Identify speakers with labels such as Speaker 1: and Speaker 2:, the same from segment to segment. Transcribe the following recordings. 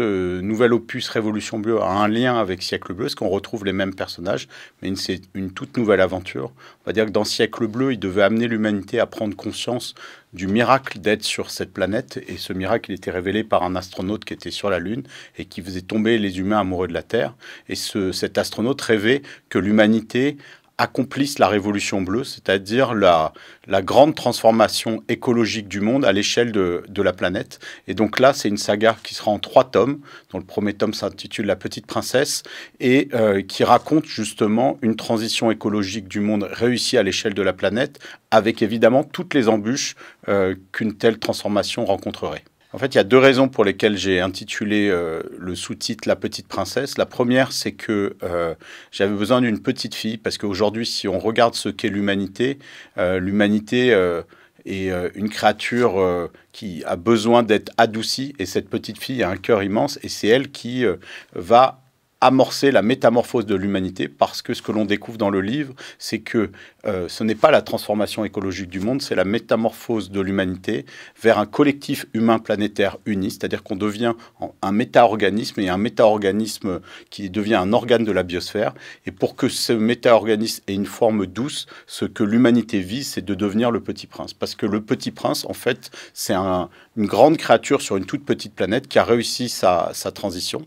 Speaker 1: ce nouvel opus Révolution Bleue a un lien avec Siècle Bleu, parce qu'on retrouve les mêmes personnages, mais c'est une toute nouvelle aventure. On va dire que dans Siècle Bleu, il devait amener l'humanité à prendre conscience du miracle d'être sur cette planète, et ce miracle il était révélé par un astronaute qui était sur la Lune et qui faisait tomber les humains amoureux de la Terre. Et cet astronaute rêvait que l'humanité accomplissent la révolution bleue, c'est-à-dire la, grande transformation écologique du monde à l'échelle de, la planète. Et donc là, c'est une saga qui sera en trois tomes, dont le premier tome s'intitule La Petite Princesse, et euh, qui raconte justement une transition écologique du monde réussie à l'échelle de la planète, avec évidemment toutes les embûches euh, qu'une telle transformation rencontrerait. En fait, il y a deux raisons pour lesquelles j'ai intitulé euh, le sous-titre La petite princesse. La première, c'est que euh, j'avais besoin d'une petite fille, parce qu'aujourd'hui, si on regarde ce qu'est l'humanité, euh, l'humanité est une créature qui a besoin d'être adoucie, et cette petite fille a un cœur immense, et c'est elle qui va amorcer la métamorphose de l'humanité, parce que ce que l'on découvre dans le livre, c'est que euh, ce n'est pas la transformation écologique du monde, c'est la métamorphose de l'humanité vers un collectif humain planétaire uni, c'est-à-dire qu'on devient un méta-organisme et un méta-organisme qui devient un organe de la biosphère. Et pour que ce méta-organisme ait une forme douce, ce que l'humanité vise, c'est de devenir le petit prince. Parce que le petit prince, en fait, c'est une grande créature sur une toute petite planète qui a réussi sa transition.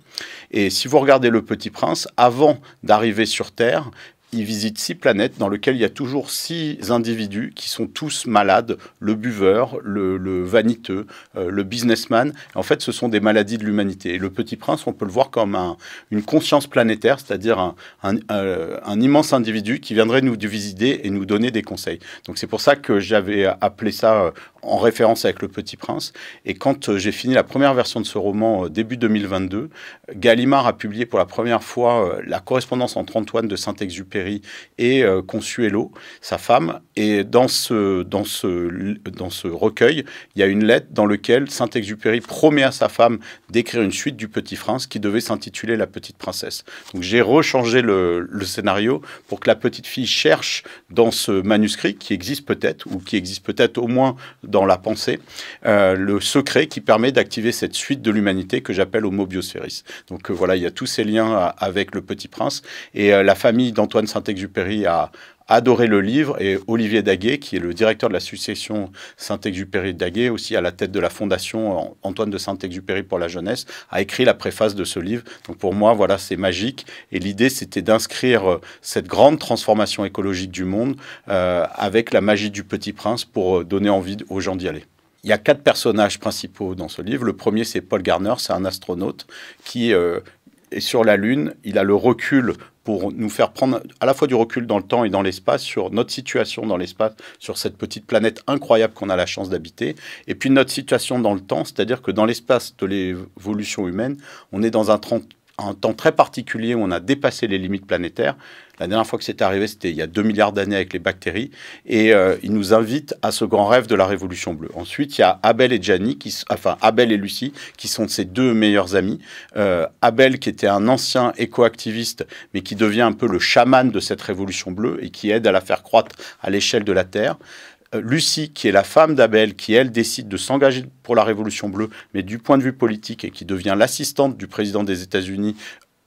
Speaker 1: Et si vous regardez le Petit Prince avant d'arriver sur Terre il visite six planètes dans lesquelles il y a toujours six individus qui sont tous malades, le buveur, le, vaniteux, euh, le businessman. en fait, ce sont des maladies de l'humanité. Et le Petit Prince, on peut le voir comme un, une conscience planétaire, c'est-à-dire un, un, euh, immense individu qui viendrait nous visiter et nous donner des conseils. Donc c'est pour ça que j'avais appelé ça euh, en référence avec le Petit Prince. Et quand j'ai fini la première version de ce roman début 2022, Gallimard a publié pour la première fois la correspondance entre Antoine de Saint-Exupéry et euh, et Consuelo, sa femme. Et dans ce, dans, ce, dans ce recueil, il y a une lettre dans laquelle Saint-Exupéry promet à sa femme d'écrire une suite du Petit Prince qui devait s'intituler La Petite Princesse. Donc j'ai rechangé le, scénario pour que la petite fille cherche dans ce manuscrit qui existe peut-être, ou qui existe peut-être au moins dans la pensée, euh, le secret qui permet d'activer cette suite de l'humanité que j'appelle Homo Biosphéris. Donc euh, voilà, il y a tous ces liens avec le Petit Prince. Et la famille d'Antoine Saint-Exupéry a adoré le livre et Olivier Daguet, qui est le directeur de la succession Saint-Exupéry Daguet, aussi à la tête de la fondation Antoine de Saint-Exupéry pour la jeunesse, a écrit la préface de ce livre. Donc pour moi, voilà, c'est magique. Et l'idée, c'était d'inscrire euh, cette grande transformation écologique du monde euh, avec la magie du Petit Prince pour euh, donner envie aux gens d'y aller. Il y a quatre personnages principaux dans ce livre. Le premier, c'est Paul Garner, c'est un astronaute qui et sur la Lune, il a le recul pour nous faire prendre à la fois du recul dans le temps et dans l'espace sur notre situation dans l'espace, sur cette petite planète incroyable qu'on a la chance d'habiter, et puis notre situation dans le temps, c'est-à-dire que dans l'espace de l'évolution humaine, on est dans un 30% un temps très particulier où on a dépassé les limites planétaires. La dernière fois que c'est arrivé, c'était il y a 2 milliards d'années avec les bactéries. Et euh, il nous invite à ce grand rêve de la Révolution bleue. Ensuite, il y a Abel et Gianni, qui, enfin Abel et Lucie, qui sont ses deux meilleurs amis. Euh, Abel, qui était un ancien éco-activiste, mais qui devient un peu le chaman de cette Révolution bleue et qui aide à la faire croître à l'échelle de la Terre. Euh, Lucie, qui est la femme d'Abel, qui elle décide de s'engager pour la Révolution bleue, mais du point de vue politique, et qui devient l'assistante du président des États-Unis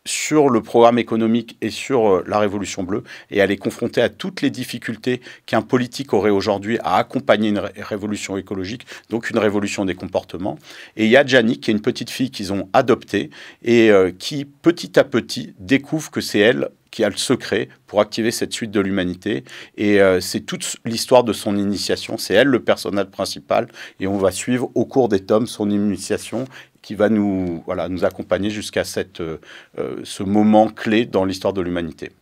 Speaker 1: sur le programme économique et sur euh, la Révolution bleue, et elle est confrontée à toutes les difficultés qu'un politique aurait aujourd'hui à accompagner une révolution écologique, donc une révolution des comportements. Et il y a Gianni, qui est une petite fille qu'ils ont adoptée, et euh, qui petit à petit découvre que c'est elle qui a le secret pour activer cette suite de l'humanité. Et euh, c'est toute l'histoire de son initiation. C'est elle le personnage principal. Et on va suivre au cours des tomes son initiation qui va nous, voilà, nous accompagner jusqu'à euh, euh, ce moment clé dans l'histoire de l'humanité.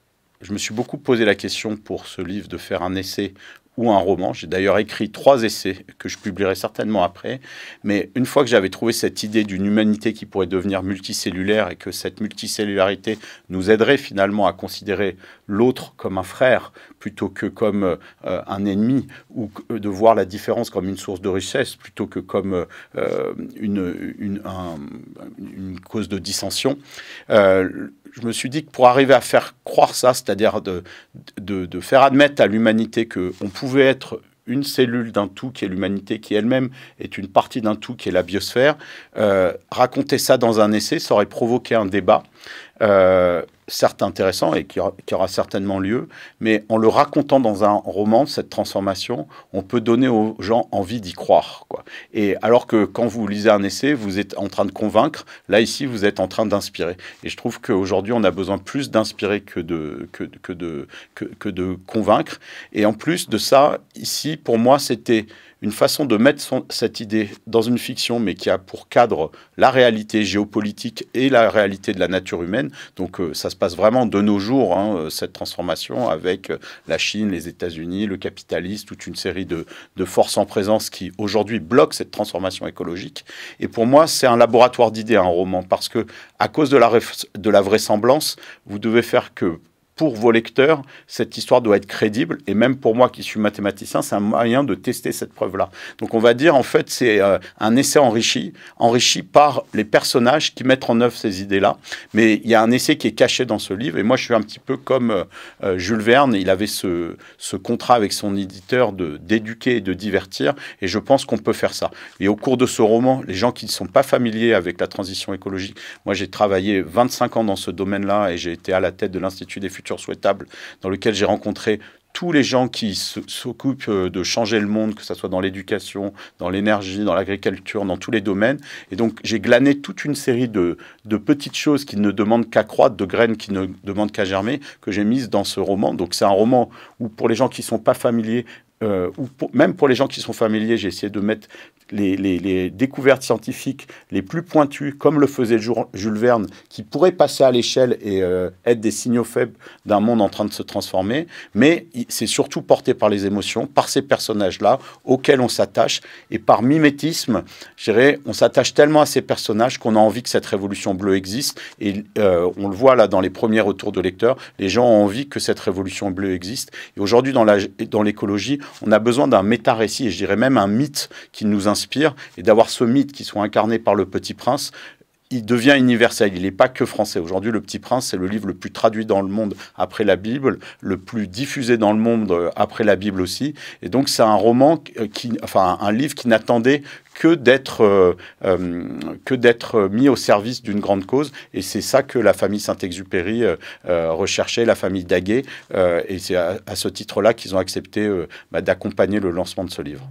Speaker 1: Je me suis beaucoup posé la question pour ce livre de faire un essai ou un roman. J'ai d'ailleurs écrit trois essais que je publierai certainement après. Mais une fois que j'avais trouvé cette idée d'une humanité qui pourrait devenir multicellulaire et que cette multicellularité nous aiderait finalement à considérer l'autre comme un frère plutôt que comme euh, un ennemi ou euh, de voir la différence comme une source de richesse plutôt que comme euh, une, une, cause de dissension. je me suis dit que pour arriver à faire croire ça, c'est-à-dire de, de, de faire admettre à l'humanité qu'on pouvait pouvait être une cellule d'un tout qui est l'humanité, qui elle-même est une partie d'un tout qui est la biosphère. Euh, raconter ça dans un essai, ça aurait provoqué un débat. Euh, certes intéressant et qui aura, certainement lieu, mais en le racontant dans un roman, cette transformation, on peut donner aux gens envie d'y croire. Et alors que quand vous lisez un essai, vous êtes en train de convaincre, là ici, vous êtes en train d'inspirer. Et je trouve qu'aujourd'hui, on a besoin plus d'inspirer que de, que, de, que de convaincre. Et en plus de ça, ici, pour moi, c'était une façon de mettre son, cette idée dans une fiction, mais qui a pour cadre la réalité géopolitique et la réalité de la nature humaine. Donc euh, ça se passe vraiment de nos jours, hein, euh, cette transformation avec euh, la Chine, les États-Unis, le capitalisme, toute une série de, forces en présence qui aujourd'hui bloquent cette transformation écologique. Et pour moi, c'est un laboratoire d'idées, un roman, parce que à cause de la, de la vraisemblance, vous devez faire que pour vos lecteurs, cette histoire doit être crédible. Et même pour moi qui suis mathématicien, c'est un moyen de tester cette preuve-là. Donc on va dire, en fait, c'est euh, un essai enrichi, enrichi par les personnages qui mettent en œuvre ces idées-là. Mais il y a un essai qui est caché dans ce livre. Et moi, je suis un petit peu comme euh, euh, Jules Verne. Il avait ce, ce contrat avec son éditeur de, d'éduquer et de divertir. Et je pense qu'on peut faire ça. Et au cours de ce roman, les gens qui ne sont pas familiers avec la transition écologique, moi j'ai travaillé 25 ans dans ce domaine-là et j'ai été à la tête de l'Institut des futurs souhaitable, dans lequel j'ai rencontré tous les gens qui s'occupent euh, de changer le monde, que ce soit dans l'éducation, dans l'énergie, dans l'agriculture, dans tous les domaines. Et donc, j'ai glané toute une série de, de, petites choses qui ne demandent qu'à croître, de graines qui ne demandent qu'à germer, que j'ai mises dans ce roman. Donc, c'est un roman où, pour les gens qui ne sont pas familiers, euh, ou même pour les gens qui sont familiers, j'ai essayé de mettre les, découvertes scientifiques les plus pointues, comme le faisait Jules Verne, qui pourraient passer à l'échelle et euh, être des signaux faibles d'un monde en train de se transformer, mais c'est surtout porté par les émotions, par ces personnages-là auxquels on s'attache, et par mimétisme, je dirais, on s'attache tellement à ces personnages qu'on a envie que cette révolution bleue existe, et euh, on le voit là dans les premiers retours de lecteurs, les gens ont envie que cette révolution bleue existe, et aujourd'hui dans l'écologie, dans on a besoin d'un méta-récit, et je dirais même un mythe qui nous inspire et d'avoir ce mythe qui soit incarné par le petit prince il devient universel. Il n'est pas que français. Aujourd'hui, Le Petit Prince, c'est le livre le plus traduit dans le monde après la Bible, le plus diffusé dans le monde euh, après la Bible aussi. Et donc, c'est un roman, qui, euh, enfin, un livre qui n'attendait euh, que d'être mis au service d'une grande cause. Et c'est ça que la famille Saint-Exupéry recherchait, la famille Daguet. et c'est à, ce titre-là qu'ils ont accepté bah, d'accompagner le lancement de ce livre.